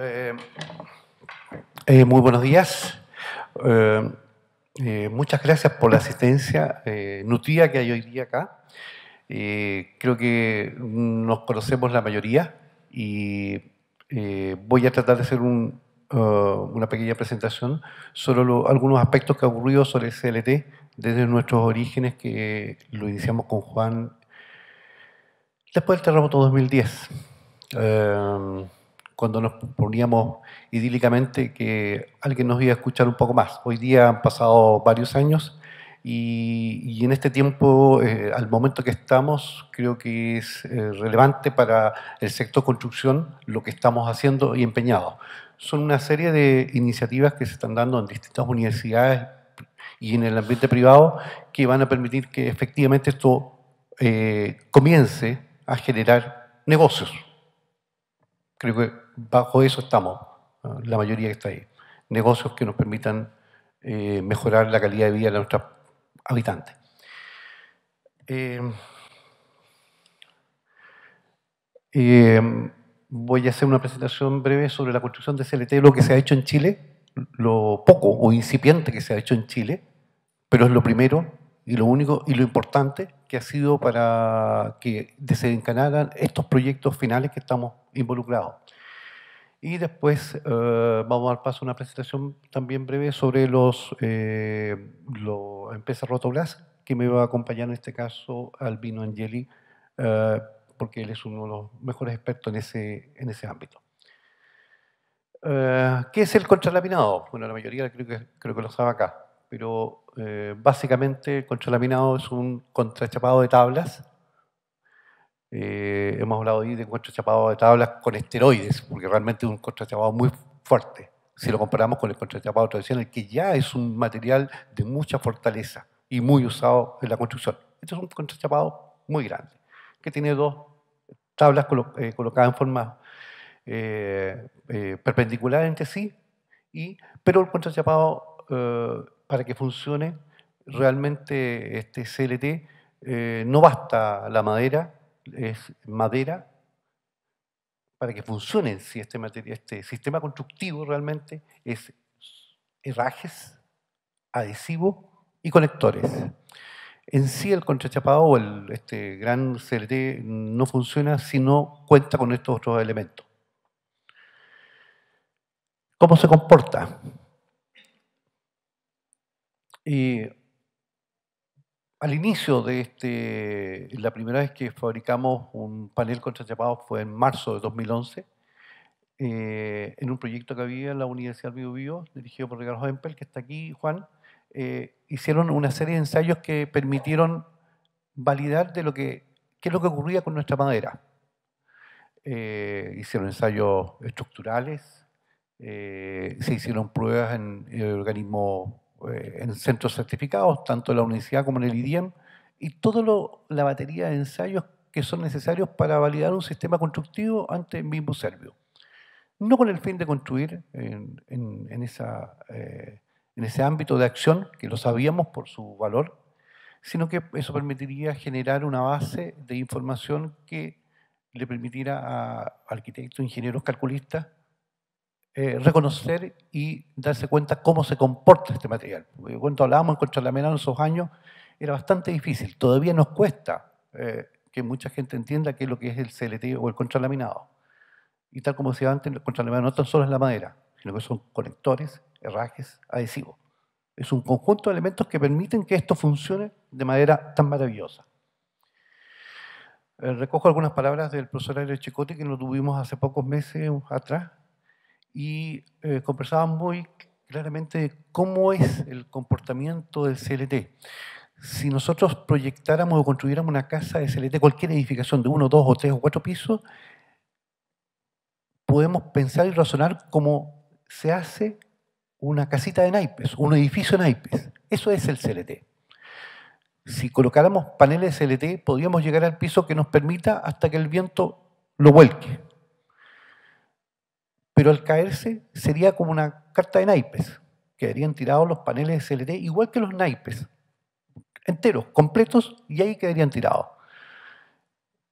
Eh, eh, muy buenos días. Eh, muchas gracias por la asistencia nutrida que hay hoy día acá. creo que nos conocemos la mayoría y voy a tratar de hacer uh, una pequeña presentación sobre algunos aspectos que ha ocurrido sobre el CLT desde nuestros orígenes que lo iniciamos con Juan después del terremoto 2010 cuando nos poníamos idílicamente que alguien nos iba a escuchar un poco más. Hoy día han pasado varios años y, en este tiempo, eh, al momento que estamos, creo que es eh, relevante para el sector construcción lo que estamos haciendo y empeñados. Son una serie de iniciativas que se están dando en distintas universidades y en el ambiente privado que van a permitir que efectivamente esto eh, comience a generar negocios. Creo que bajo eso estamos, la mayoría que está ahí. Negocios que nos permitan eh, mejorar la calidad de vida de nuestros habitantes. Eh, eh, voy a hacer una presentación breve sobre la construcción de CLT, lo que se ha hecho en Chile, lo poco o incipiente que se ha hecho en Chile, pero es lo primero y lo único y lo importante que ha sido para que desencanaran estos proyectos finales que estamos involucrados. Y después eh, vamos al paso a una presentación también breve sobre los, eh, los empresas Rotoblas, que me va a acompañar en este caso Albino Angeli, eh, porque él es uno de los mejores expertos en ese, en ese ámbito. Eh, ¿Qué es el contralaminado? Bueno, la mayoría creo que, creo que lo sabe acá, pero eh, básicamente, el contralaminado es un contrachapado de tablas. Eh, hemos hablado hoy de contrachapado de tablas con esteroides, porque realmente es un contrachapado muy fuerte, si lo comparamos con el contrachapado tradicional, que ya es un material de mucha fortaleza y muy usado en la construcción. Este es un contrachapado muy grande, que tiene dos tablas eh, colocadas en forma perpendicular entre sí, y, pero el contrachapado eh, para que funcione realmente este CLT, eh, no basta la madera, es madera para que funcione si este, este sistema constructivo realmente es herrajes, adhesivo y conectores. En sí el contrachapado o el, este gran CLT no funciona si no cuenta con estos otros elementos. ¿Cómo se comporta? Y eh, al inicio de este, la primera vez que fabricamos un panel contrachapado fue en marzo de 2011, eh, en un proyecto que había en la Universidad del Bio, dirigido por Ricardo Empel, que está aquí, Juan, eh, hicieron una serie de ensayos que permitieron validar de lo que, qué es lo que ocurría con nuestra madera. hicieron ensayos estructurales, se hicieron pruebas en el organismo eh, en centros certificados, tanto en la universidad como en el IDIEM, y toda la batería de ensayos que son necesarios para validar un sistema constructivo ante el mismo serbio. No con el fin de construir en, eh, en ese ámbito de acción, que lo sabíamos por su valor, sino que eso permitiría generar una base de información que le permitiera a arquitectos, ingenieros, calculistas eh, reconocer y darse cuenta cómo se comporta este material. cuando hablábamos en contralaminado en esos años, era bastante difícil. Todavía nos cuesta eh, que mucha gente entienda qué es lo que es el CLT o el contralaminado. Y tal como decía antes, el contralaminado no tan solo es la madera, sino que son conectores, herrajes, adhesivos. Es un conjunto de elementos que permiten que esto funcione de manera tan maravillosa. Eh, recojo algunas palabras del profesor Aire Chicote que lo tuvimos hace pocos meses atrás y eh, conversaban muy claramente cómo es el comportamiento del CLT. Si nosotros proyectáramos o construyéramos una casa de CLT, cualquier edificación de uno, dos o tres o cuatro pisos, podemos pensar y razonar cómo se hace una casita de naipes, un edificio de naipes. Eso es el CLT. Si colocáramos paneles de CLT, podríamos llegar al piso que nos permita hasta que el viento lo vuelque pero al caerse sería como una carta de naipes. Quedarían tirados los paneles de CLT, igual que los naipes, enteros, completos, y ahí quedarían tirados.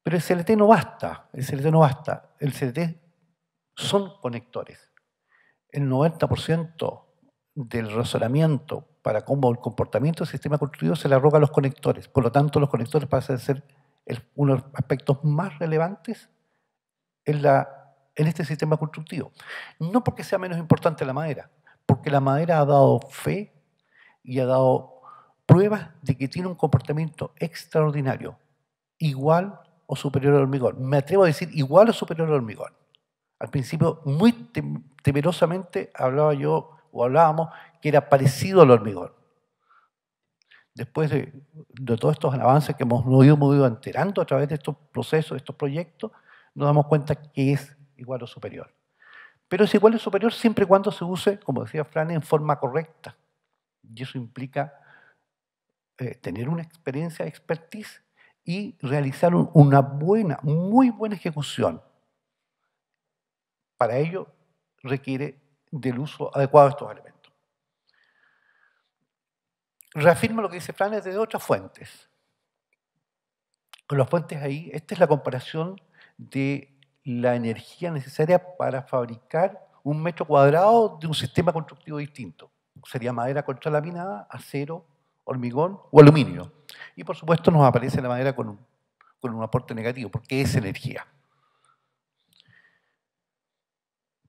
Pero el CLT no basta, el CLT no basta. El CLT son conectores. El 90% del razonamiento para cómo el comportamiento del sistema construido se le arroga a los conectores. Por lo tanto, los conectores pasan a ser uno de los aspectos más relevantes en la en este sistema constructivo. No porque sea menos importante la madera, porque la madera ha dado fe y ha dado pruebas de que tiene un comportamiento extraordinario, igual o superior al hormigón. Me atrevo a decir igual o superior al hormigón. Al principio, muy temerosamente hablaba yo o hablábamos que era parecido al hormigón. Después de, todos estos avances que hemos ido, hemos enterando a través de estos procesos, de estos proyectos, nos damos cuenta que es igual o superior. Pero es igual o superior siempre y cuando se use, como decía Fran, en forma correcta. Y eso implica eh, tener una experiencia de expertise y realizar una buena, muy buena ejecución. Para ello requiere del uso adecuado de estos elementos. Reafirmo lo que dice Fran desde otras fuentes. Con las fuentes ahí, esta es la comparación de la energía necesaria para fabricar un metro cuadrado de un sistema constructivo distinto. Sería madera contralaminada, acero, hormigón o aluminio. Y por supuesto nos aparece la madera con un, con un aporte negativo, porque es energía.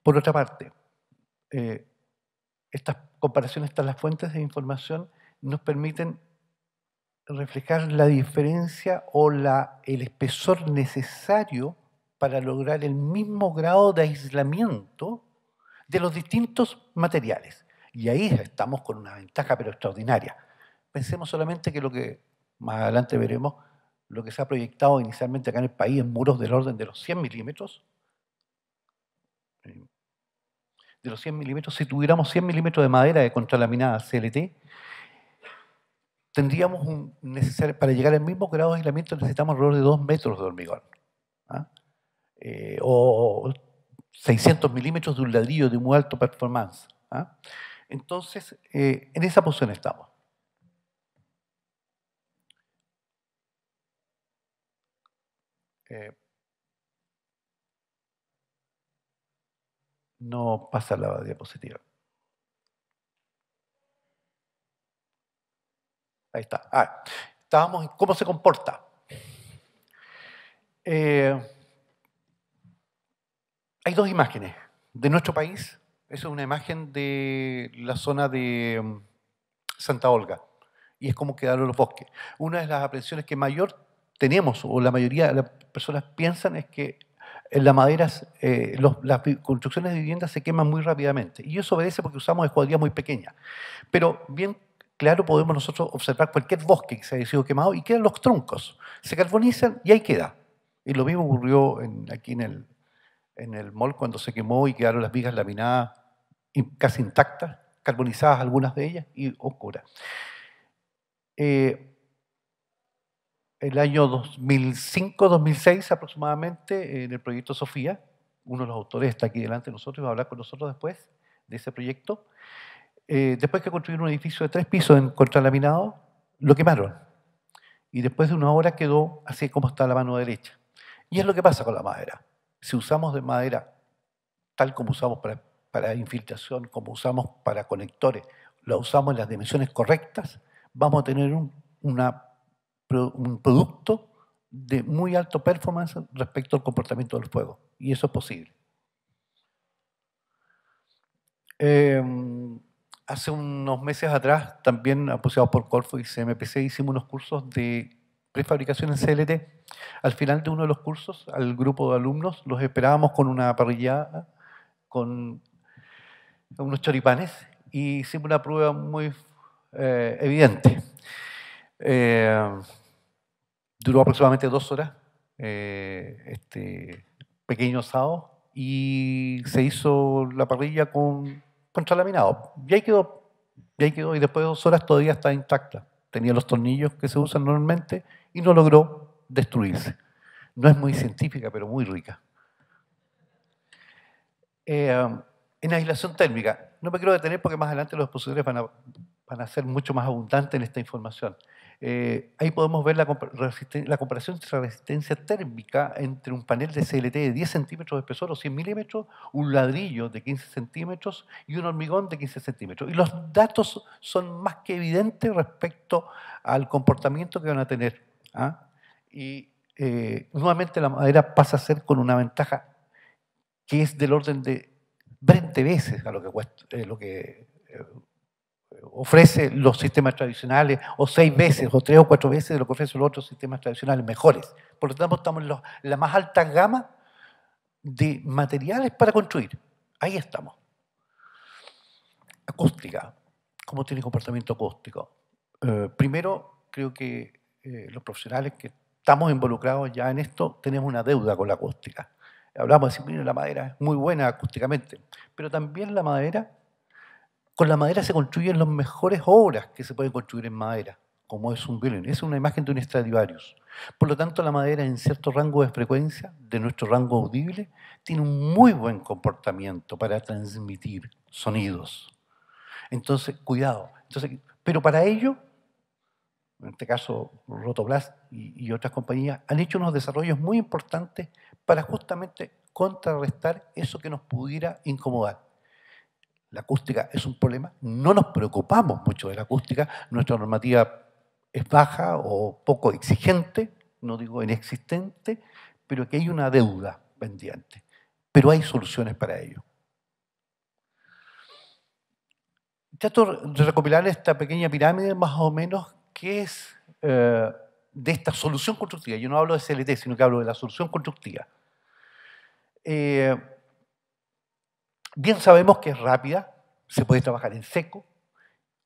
Por otra parte, eh, estas comparaciones, estas las fuentes de información nos permiten reflejar la diferencia o la, el espesor necesario para lograr el mismo grado de aislamiento de los distintos materiales. Y ahí estamos con una ventaja pero extraordinaria. Pensemos solamente que lo que más adelante veremos, lo que se ha proyectado inicialmente acá en el país en muros del orden de los 100 milímetros, eh, de los 100 milímetros, si tuviéramos 100 milímetros de madera de contralaminada CLT, tendríamos un para llegar al mismo grado de aislamiento necesitamos alrededor de 2 metros de hormigón. ¿ah? Eh, o 600 milímetros de un ladrillo de muy alto performance. ¿ah? Entonces, eh, en esa posición estamos. Eh, no pasa la diapositiva. Ahí está. Ah, estábamos en cómo se comporta. Eh, hay dos imágenes de nuestro país. Esa es una imagen de la zona de mm, Santa Olga y es como quedaron los bosques. Una de las aprensiones que mayor tenemos, o la mayoría de las personas piensan, es que eh, eh, las las construcciones de viviendas se queman muy rápidamente. Y eso obedece porque usamos escuadrillas muy pequeñas. Pero bien claro podemos nosotros observar cualquier bosque que se haya sido quemado y quedan los troncos. Se carbonizan y ahí queda. Y lo mismo ocurrió aquí en el, en el mall cuando se quemó y quedaron las vigas laminadas casi intactas, carbonizadas algunas de ellas y oscuras. Oh, eh, el año 2005-2006 aproximadamente, en el proyecto Sofía, uno de los autores está aquí delante de nosotros y va a hablar con nosotros después de ese proyecto. Eh, después que construyeron un edificio de tres pisos en contralaminado, lo quemaron. Y después de una hora quedó así como está la mano derecha. Y es lo que pasa con la madera. Si usamos de madera, tal como usamos para, infiltración, como usamos para conectores, lo usamos en las dimensiones correctas, vamos a tener un, producto de muy alto performance respecto al comportamiento del fuego. Y eso es posible. Em, hace unos meses atrás, también apoyado por Corfo y CMPC, hicimos unos cursos de fabricación en CLT. Al final de uno de los cursos, al grupo de alumnos, los esperábamos con una parrilla, con unos choripanes, y hicimos una prueba muy eh, evidente. Eh, duró aproximadamente dos horas eh, este pequeño asado y se hizo la parrilla con contralaminado. Y quedó, y ahí quedó, y después de dos horas todavía está intacta. Tenía los tornillos que se usan normalmente y no logró destruirse. No es muy científica, pero muy rica. Eh, um, en aislación térmica, no me quiero detener porque más adelante los expositores van a, ser mucho más abundantes en esta información. Eh, ahí podemos ver la, la, comparación entre la resistencia térmica entre un panel de CLT de 10 centímetros de espesor o 100 milímetros, un ladrillo de 15 centímetros y un hormigón de 15 centímetros. Y los datos son más que evidentes respecto al comportamiento que van a tener ¿ah? Y eh, nuevamente la madera pasa a ser con una ventaja que es del orden de 20 veces a lo que, eh, eh, ofrece los sistemas tradicionales, o seis veces, o tres o cuatro veces de lo que ofrecen los otros sistemas tradicionales mejores. Por lo tanto, estamos en, la más alta gama de materiales para construir. Ahí estamos. Acústica, cómo tiene comportamiento acústico. primero, creo que eh, los profesionales que estamos involucrados ya en esto, tenemos una deuda con la acústica. Hablamos de decir, la madera es muy buena acústicamente, pero también la madera, con la madera se construyen las mejores obras que se pueden construir en madera, como es un violín. Es una imagen de un Stradivarius. Por lo tanto, la madera en cierto rango de frecuencia, de nuestro rango audible, tiene un muy buen comportamiento para transmitir sonidos. Entonces, cuidado. Entonces, pero para ello en este caso Rotoblast y, y, otras compañías, han hecho unos desarrollos muy importantes para justamente contrarrestar eso que nos pudiera incomodar. La acústica es un problema, no nos preocupamos mucho de la acústica, nuestra normativa es baja o poco exigente, no digo inexistente, pero que hay una deuda pendiente. Pero hay soluciones para ello. Trato de recopilar esta pequeña pirámide más o menos que es eh, de esta solución constructiva. Yo no hablo de CLT, sino que hablo de la solución constructiva. Eh, bien sabemos que es rápida, se puede trabajar en seco,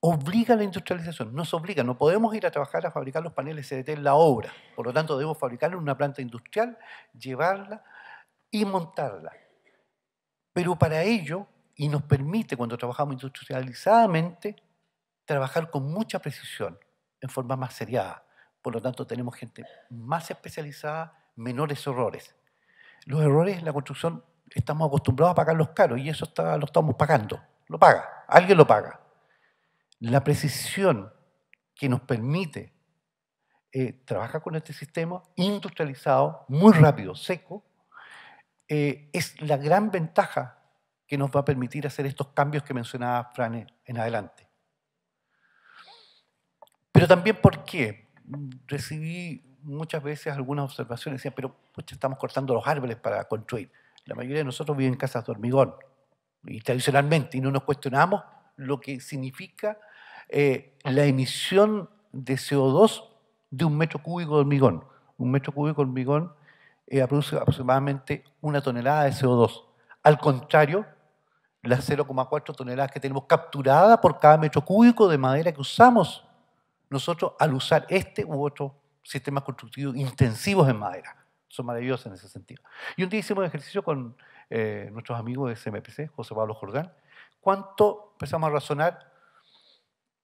obliga a la industrialización, nos obliga, no podemos ir a trabajar a fabricar los paneles CLT en la obra, por lo tanto debemos fabricarlo en una planta industrial, llevarla y montarla. Pero para ello, y nos permite cuando trabajamos industrializadamente, trabajar con mucha precisión en forma más seriada. Por lo tanto, tenemos gente más especializada, menores errores. Los errores en la construcción estamos acostumbrados a pagarlos caros y eso está, lo estamos pagando. Lo paga, alguien lo paga. La precisión que nos permite eh, trabajar con este sistema industrializado, muy rápido, seco, eh, es la gran ventaja que nos va a permitir hacer estos cambios que mencionaba Fran en adelante. Pero también porque recibí muchas veces algunas observaciones, decían, pero estamos cortando los árboles para construir. La mayoría de nosotros viven en casas de hormigón, y tradicionalmente, y no nos cuestionamos lo que significa eh, la emisión de CO2 de un metro cúbico de hormigón. Un metro cúbico de hormigón eh, produce aproximadamente una tonelada de CO2. Al contrario, las 0,4 toneladas que tenemos capturadas por cada metro cúbico de madera que usamos nosotros al usar este u otro sistema constructivos intensivos en madera. Son maravillosos en ese sentido. Y un día hicimos un ejercicio con eh, nuestros amigos de CMPC, José Pablo Jordán. ¿Cuánto, empezamos a razonar,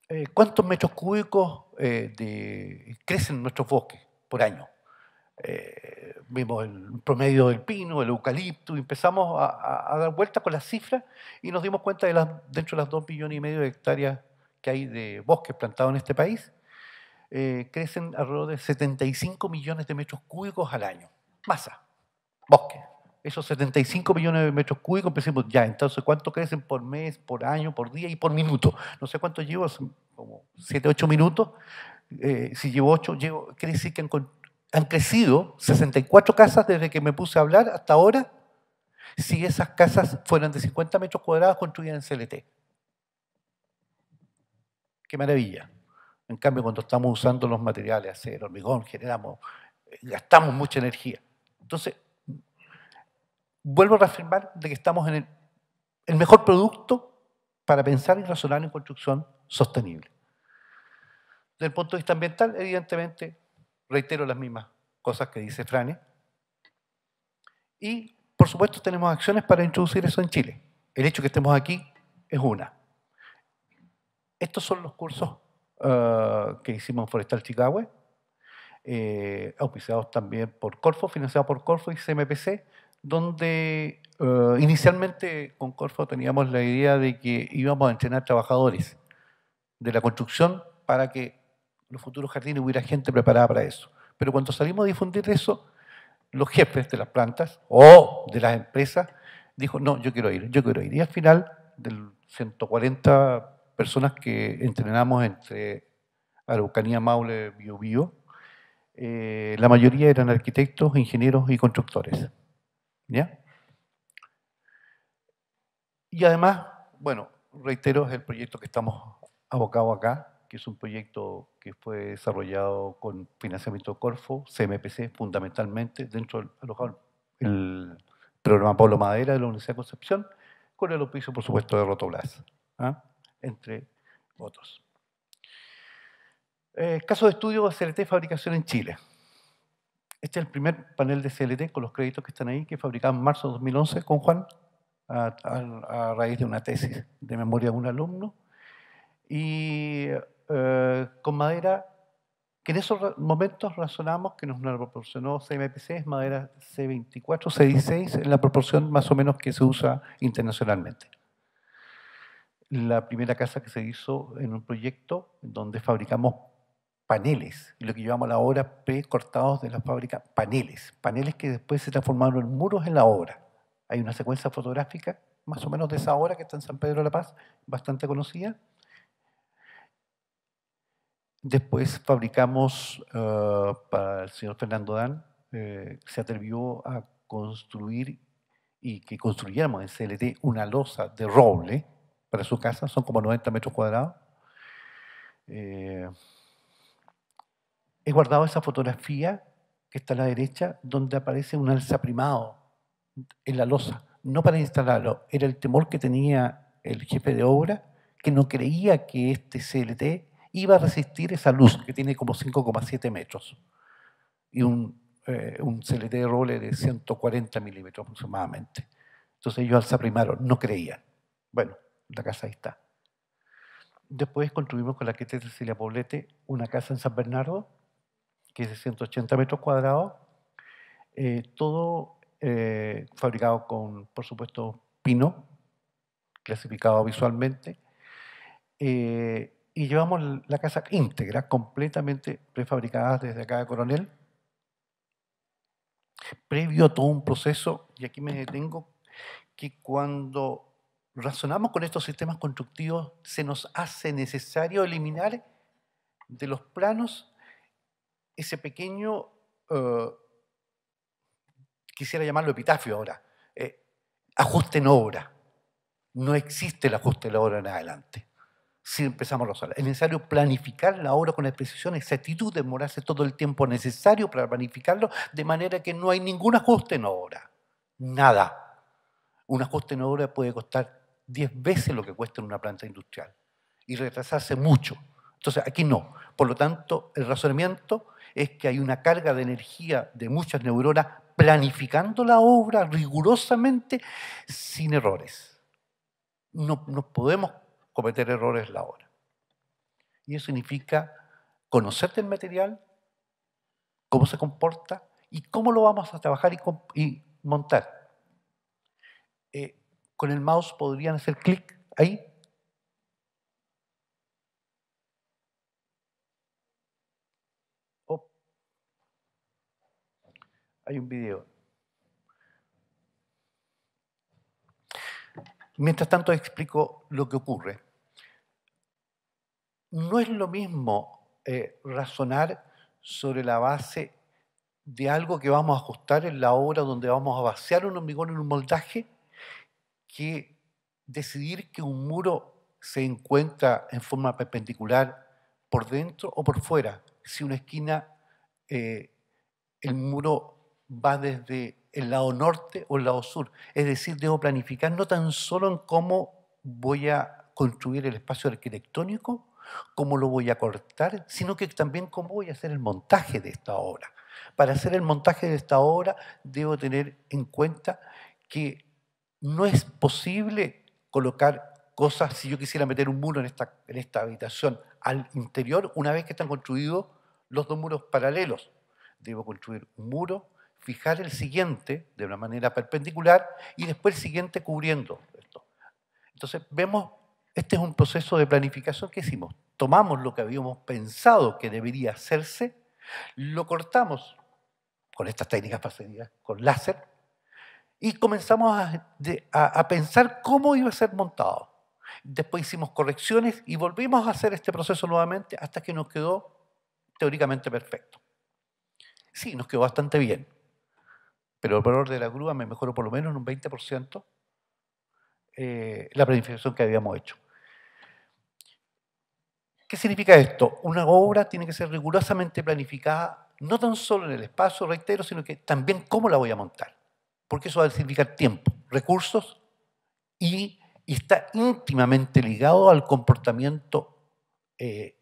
eh, cuántos metros cúbicos eh, crecen nuestros bosques por año? vimos el promedio del pino, el eucalipto, y empezamos a, dar vueltas con las cifras y nos dimos cuenta de las, dentro de las dos millones y medio de hectáreas que hay de bosques plantados en este país, eh, crecen alrededor de 75 millones de metros cúbicos al año. Masa, bosque. Esos 75 millones de metros cúbicos, pensemos ya, entonces, ¿cuánto crecen por mes, por año, por día y por minuto? No sé cuánto llevo, como 7, 8 minutos. Eh, si llevo 8, llevo, quiere que han, han crecido 64 casas desde que me puse a hablar hasta ahora. Si esas casas fueran de 50 metros cuadrados, construidas en CLT. Qué maravilla. En cambio, cuando estamos usando los materiales, hacer hormigón, generamos, eh, gastamos mucha energía. Entonces, vuelvo a reafirmar de que estamos en el, mejor producto para pensar y razonar en construcción sostenible. Desde el punto de vista ambiental, evidentemente, reitero las mismas cosas que dice Frane. Y, por supuesto, tenemos acciones para introducir eso en Chile. El hecho de que estemos aquí es una. Estos son los cursos eh, que hicimos en Forestal Chicagüe, eh, auspiciados también por Corfo, financiados por Corfo y CMPC, donde eh, inicialmente con Corfo teníamos la idea de que íbamos a entrenar trabajadores de la construcción para que los futuros jardines hubiera gente preparada para eso. Pero cuando salimos a difundir eso, los jefes de las plantas o de las empresas dijo no, yo quiero ir, yo quiero ir. Y al final del 140 personas que entrenamos entre Araucanía, Maule, Bio, Bio eh, la mayoría eran arquitectos, ingenieros y constructores. Y además, bueno, reitero, es el proyecto que estamos abocados acá, que es un proyecto que fue desarrollado con financiamiento Corfo, CMPC fundamentalmente, dentro del el programa Pablo Madera de la Universidad de Concepción, con el oficio, por supuesto, de Rotoblas. ¿Ah? entre otros. Eh, caso de estudio CLT fabricación en Chile. Este es el primer panel de CLT con los créditos que están ahí, que fabricamos en marzo de 2011 con Juan, a, raíz de una tesis de memoria de un alumno. Y eh, con madera, que en esos momentos razonamos que nos proporcionó CMPC, es madera C24, C16, en la proporción más o menos que se usa internacionalmente la primera casa que se hizo en un proyecto donde fabricamos paneles, lo que llamamos la obra P cortados de la fábrica, paneles, paneles que después se transformaron en muros en la obra. Hay una secuencia fotográfica, más o menos de esa obra que está en San Pedro de la Paz, bastante conocida. Después fabricamos eh, para el señor Fernando Dan, eh, se atrevió a construir y que construyamos en CLT una losa de roble, para su casa, son como 90 metros cuadrados. Eh, he guardado esa fotografía que está a la derecha, donde aparece un alza primado en la losa, no para instalarlo, era el temor que tenía el jefe de obra, que no creía que este CLT iba a resistir esa luz, que tiene como 5,7 metros, y un, eh, un CLT de roble de 140 milímetros aproximadamente. Entonces ellos alza primaron, no creían. Bueno, la casa ahí está. Después construimos con la de Cecilia Poblete una casa en San Bernardo, que es de 180 metros cuadrados, eh, todo eh, fabricado con, por supuesto, pino, clasificado visualmente, eh, y llevamos la casa íntegra, completamente prefabricada desde acá de Coronel, previo a todo un proceso, y aquí me detengo, que cuando razonamos con estos sistemas constructivos, se nos hace necesario eliminar de los planos ese pequeño, eh, quisiera llamarlo epitafio ahora, eh, ajuste en obra. No existe el ajuste en la obra en adelante. Si empezamos los Es necesario planificar la obra con la precisión, exactitud, demorarse todo el tiempo necesario para planificarlo, de manera que no hay ningún ajuste en obra. Nada. Un ajuste en obra puede costar Diez veces lo que cuesta en una planta industrial y retrasarse mucho. Entonces, aquí no. Por lo tanto, el razonamiento es que hay una carga de energía de muchas neuronas planificando la obra rigurosamente sin errores. No, podemos cometer errores la obra. Y eso significa conocerte el material, cómo se comporta y cómo lo vamos a trabajar y montar con el mouse podrían hacer clic ahí. Oh. Hay un video. Mientras tanto explico lo que ocurre. No es lo mismo eh, razonar sobre la base de algo que vamos a ajustar en la obra donde vamos a vaciar un hormigón en un moldaje que decidir que un muro se encuentra en forma perpendicular por dentro o por fuera. Si una esquina, eh, el muro va desde el lado norte o el lado sur. Es decir, debo planificar no tan solo en cómo voy a construir el espacio arquitectónico, cómo lo voy a cortar, sino que también cómo voy a hacer el montaje de esta obra. Para hacer el montaje de esta obra debo tener en cuenta que no es posible colocar cosas, si yo quisiera meter un muro en esta, habitación, al interior, una vez que están construidos los dos muros paralelos. Debo construir un muro, fijar el siguiente de una manera perpendicular y después el siguiente cubriendo esto. Entonces vemos, este es un proceso de planificación que hicimos. Tomamos lo que habíamos pensado que debería hacerse, lo cortamos con estas técnicas pasadas, con láser, y comenzamos a, pensar cómo iba a ser montado. Después hicimos correcciones y volvimos a hacer este proceso nuevamente hasta que nos quedó teóricamente perfecto. Sí, nos quedó bastante bien, pero el valor de la grúa me mejoró por lo menos en un 20% eh, la planificación que habíamos hecho. ¿Qué significa esto? Una obra tiene que ser rigurosamente planificada, no tan solo en el espacio, reitero, sino que también cómo la voy a montar porque eso va a significar tiempo, recursos y, está íntimamente ligado al comportamiento eh,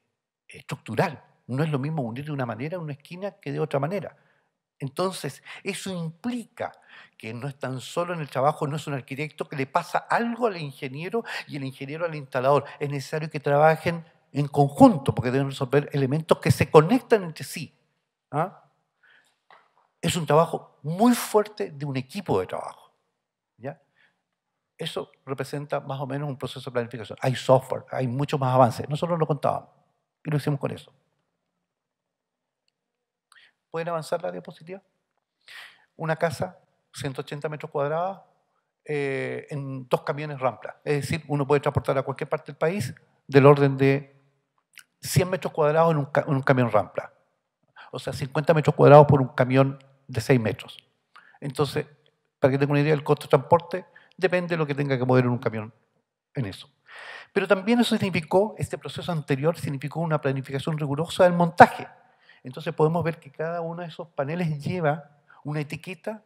estructural. No es lo mismo unir de una manera una esquina que de otra manera. Entonces, eso implica que no es tan solo en el trabajo, no es un arquitecto que le pasa algo al ingeniero y el ingeniero al instalador. Es necesario que trabajen en conjunto porque deben resolver elementos que se conectan entre sí. ¿Ah? es un trabajo muy fuerte de un equipo de trabajo. ¿ya? Eso representa más o menos un proceso de planificación. Hay software, hay mucho más avances. Nosotros lo contábamos y lo hicimos con eso. ¿Pueden avanzar la diapositiva? Una casa, 180 metros cuadrados, eh, en dos camiones rampla. Es decir, uno puede transportar a cualquier parte del país del orden de 100 metros cuadrados en un, camión rampla. O sea, 50 metros cuadrados por un camión de 6 metros. Entonces, para que tenga una idea del costo de transporte, depende de lo que tenga que mover en un camión en eso. Pero también eso significó, este proceso anterior significó una planificación rigurosa del montaje. Entonces podemos ver que cada uno de esos paneles lleva una etiqueta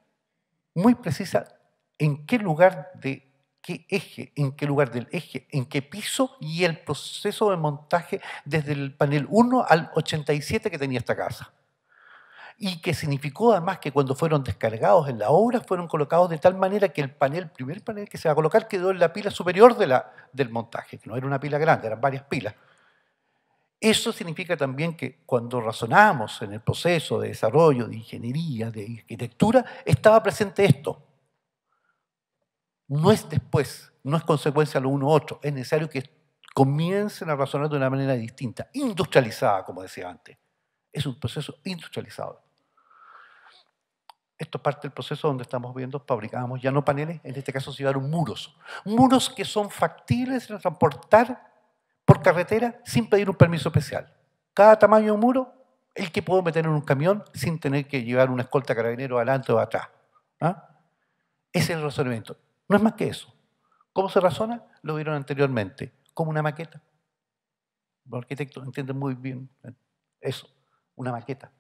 muy precisa en qué lugar de qué eje, en qué lugar del eje, en qué piso y el proceso de montaje desde el panel 1 al 87 que tenía esta casa y que significó además que cuando fueron descargados en la obra fueron colocados de tal manera que el panel, primer panel que se va a colocar quedó en la pila superior de la, del montaje, que no era una pila grande, eran varias pilas. Eso significa también que cuando razonamos en el proceso de desarrollo de ingeniería, de arquitectura, estaba presente esto. No es después, no es consecuencia lo uno u otro, es necesario que comiencen a razonar de una manera distinta, industrializada, como decía antes. Es un proceso industrializado. Esto es parte del proceso donde estamos viendo, fabricábamos ya no paneles, en este caso se llevaron muros. Muros que son factibles de transportar por carretera sin pedir un permiso especial. Cada tamaño de muro, el que puedo meter en un camión sin tener que llevar una escolta carabinero adelante o atrás. ¿ah? Ese es el razonamiento. No es más que eso. ¿Cómo se razona? Lo vieron anteriormente, como una maqueta. Los arquitectos entienden muy bien eso, una maqueta.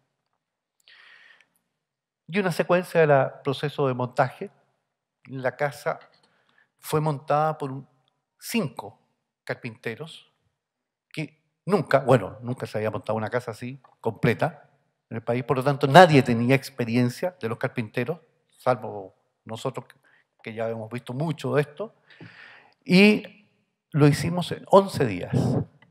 Y una secuencia del proceso de montaje. La casa fue montada por cinco carpinteros que nunca, bueno, nunca se había montado una casa así, completa, en el país. Por lo tanto, nadie tenía experiencia de los carpinteros, salvo nosotros que ya hemos visto mucho de esto. Y lo hicimos en 11 días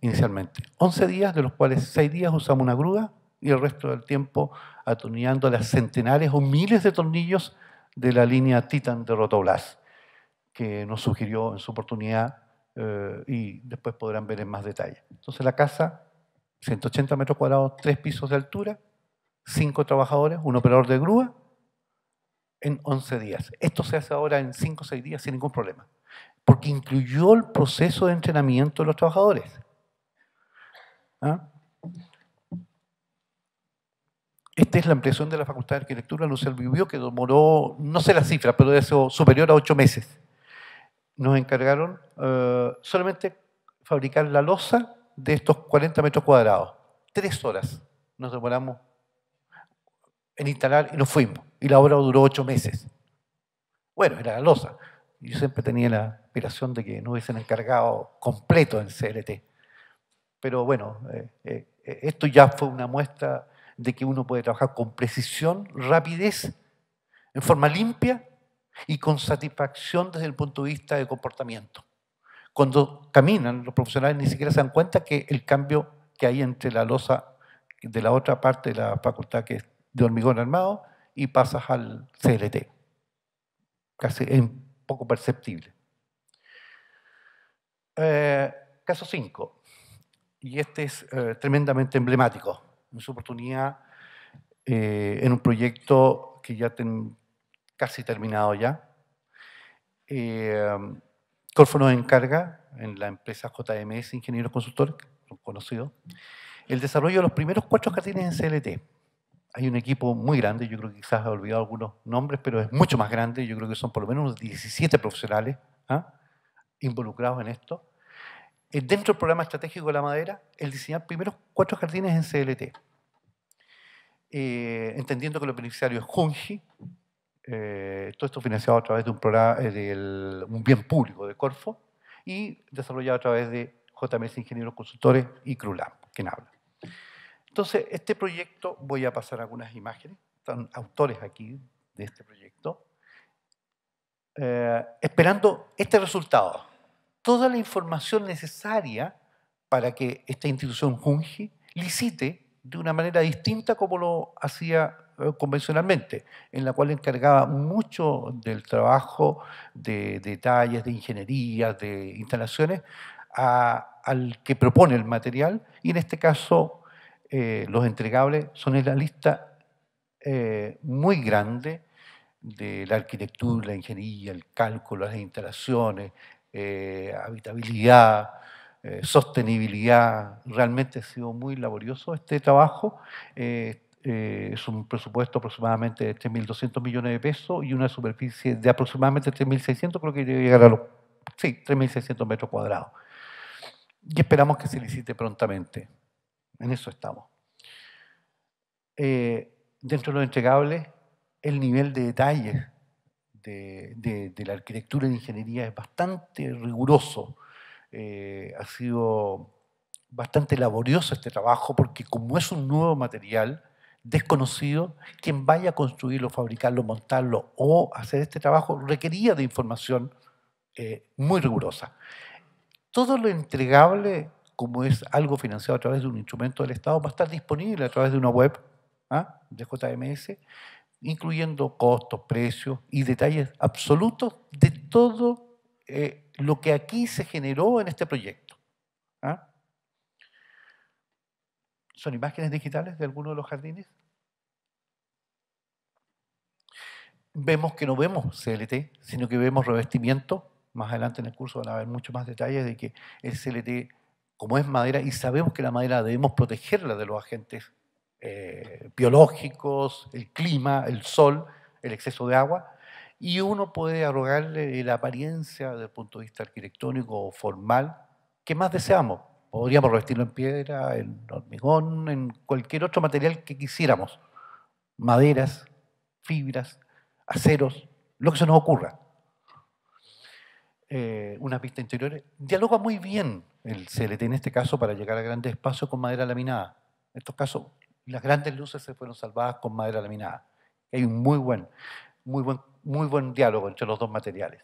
inicialmente. 11 días, de los cuales 6 días usamos una grúa y el resto del tiempo atornillando las centenares o miles de tornillos de la línea Titan de Rotoblas, que nos sugirió en su oportunidad eh, y después podrán ver en más detalle. Entonces la casa, 180 metros cuadrados, tres pisos de altura, cinco trabajadores, un operador de grúa, en 11 días. Esto se hace ahora en 5 o 6 días sin ningún problema, porque incluyó el proceso de entrenamiento de los trabajadores. ¿Ah? Esta es la ampliación de la Facultad de Arquitectura, Lucel vivió, que demoró, no sé la cifra, pero eso superior a ocho meses. Nos encargaron eh, solamente fabricar la losa de estos 40 metros cuadrados. Tres horas nos demoramos en instalar y nos fuimos. Y la obra duró ocho meses. Bueno, era la losa. Yo siempre tenía la aspiración de que no hubiesen encargado completo en CLT. Pero bueno, eh, eh, esto ya fue una muestra de que uno puede trabajar con precisión, rapidez, en forma limpia y con satisfacción desde el punto de vista de comportamiento. Cuando caminan, los profesionales ni siquiera se dan cuenta que el cambio que hay entre la losa de la otra parte de la facultad que es de hormigón armado y pasas al CLT. Casi es poco perceptible. Eh, caso 5, y este es eh, tremendamente emblemático en su oportunidad, eh, en un proyecto que ya ten, casi terminado ya. Eh, Corfo nos encarga, en la empresa JMS Ingenieros Consultores, conocido, el desarrollo de los primeros cuatro jardines en CLT. Hay un equipo muy grande, yo creo que quizás he olvidado algunos nombres, pero es mucho más grande, yo creo que son por lo menos 17 profesionales ¿ah? involucrados en esto. Eh, dentro del programa estratégico de la madera, el diseñar primeros cuatro jardines en CLT. Eh, entendiendo que los beneficiarios es Junji, eh, todo esto financiado a través de un, programa, un bien público de Corfo y desarrollado a través de JMS Ingenieros Consultores y Crulam, quien habla. Entonces, este proyecto, voy a pasar algunas imágenes, están autores aquí de este proyecto, esperando este resultado toda la información necesaria para que esta institución junge, licite de una manera distinta como lo hacía eh, convencionalmente, en la cual encargaba mucho del trabajo de detalles, de ingeniería, de instalaciones, al que propone el material, y en este caso eh, los entregables son en la lista eh, muy grande de la arquitectura, la ingeniería, el cálculo, las instalaciones, eh, habitabilidad, eh, sostenibilidad. Realmente ha sido muy laborioso este trabajo. Eh, es un presupuesto aproximadamente de 3.200 millones de pesos y una superficie de aproximadamente 3.600, creo que debe a los sí, 3.600 metros cuadrados. Y esperamos que se licite prontamente. En eso estamos. dentro de lo entregable, el nivel de detalle de, la arquitectura y ingeniería es bastante riguroso. Eh, ha sido bastante laborioso este trabajo porque como es un nuevo material desconocido, quien vaya a construirlo, fabricarlo, montarlo o hacer este trabajo requería de información eh, muy rigurosa. Todo lo entregable, como es algo financiado a través de un instrumento del Estado, va a estar disponible a través de una web ¿ah? de JMS incluyendo costos, precios y detalles absolutos de todo eh, lo que aquí se generó en este proyecto. ¿ah? ¿Son imágenes digitales de alguno de los jardines? Vemos que no vemos CLT, sino que vemos revestimiento. Más adelante en el curso van a ver muchos más detalles de que el CLT, como es madera, y sabemos que la madera debemos protegerla de los agentes eh, biológicos, el clima, el sol, el exceso de agua, y uno puede arrogarle la apariencia desde el punto de vista arquitectónico o formal que más deseamos. Podríamos revestirlo en piedra, en hormigón, en cualquier otro material que quisiéramos. Maderas, fibras, aceros, lo que se nos ocurra. unas eh, una interiores interiores Dialoga muy bien el CLT en este caso para llegar a grandes espacios con madera laminada. En estos casos las grandes luces se fueron salvadas con madera laminada. Hay un muy buen, muy buen, muy buen diálogo entre los dos materiales.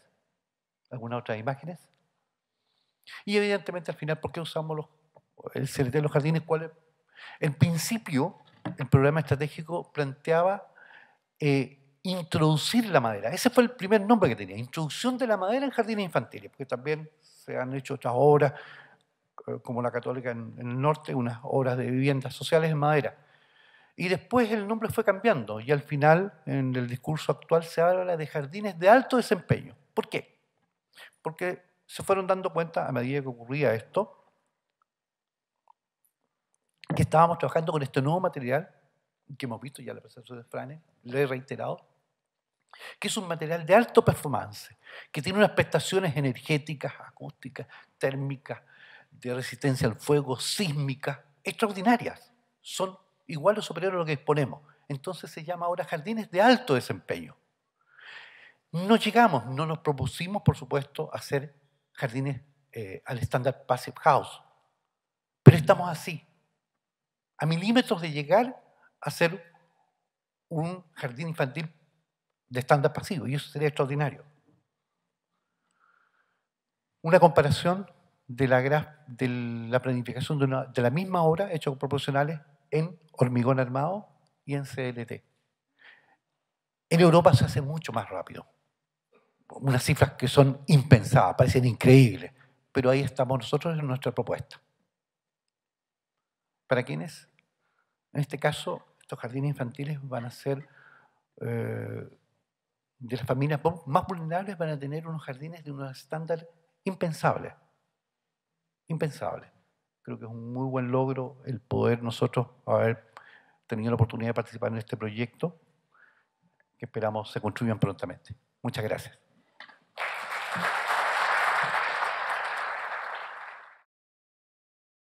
¿Algunas otras imágenes? Y evidentemente al final, ¿por qué usamos los, el CLT de los jardines? ¿Cuál En principio, el programa estratégico planteaba eh, introducir la madera. Ese fue el primer nombre que tenía, introducción de la madera en jardines infantiles, porque también se han hecho otras obras, eh, como la católica en, en el norte, unas obras de viviendas sociales en madera. Y después el nombre fue cambiando y al final, en el discurso actual, se habla de jardines de alto desempeño. ¿Por qué? Porque se fueron dando cuenta a medida que ocurría esto, que estábamos trabajando con este nuevo material, que hemos visto ya la proceso de Frane, le he reiterado, que es un material de alto performance, que tiene unas prestaciones energéticas, acústicas, térmicas, de resistencia al fuego, sísmica, extraordinarias. Son igual o superior a lo que disponemos. Entonces se llama ahora jardines de alto desempeño. No llegamos, no nos propusimos, por supuesto, hacer jardines eh, al estándar Passive House, pero estamos así, a milímetros de llegar a ser un jardín infantil de estándar pasivo, y eso sería extraordinario. Una comparación de la, de la planificación de, de la misma obra hecha con proporcionales en hormigón armado y en CLT. En Europa se hace mucho más rápido. Unas cifras que son impensadas, parecen increíbles, pero ahí estamos nosotros en nuestra propuesta. ¿Para quiénes? En este caso, estos jardines infantiles van a ser eh, de las familias más vulnerables, van a tener unos jardines de un estándar impensable. Impensable. Creo que es un muy buen logro el poder nosotros haber tenido la oportunidad de participar en este proyecto que esperamos se construyan prontamente. Muchas gracias.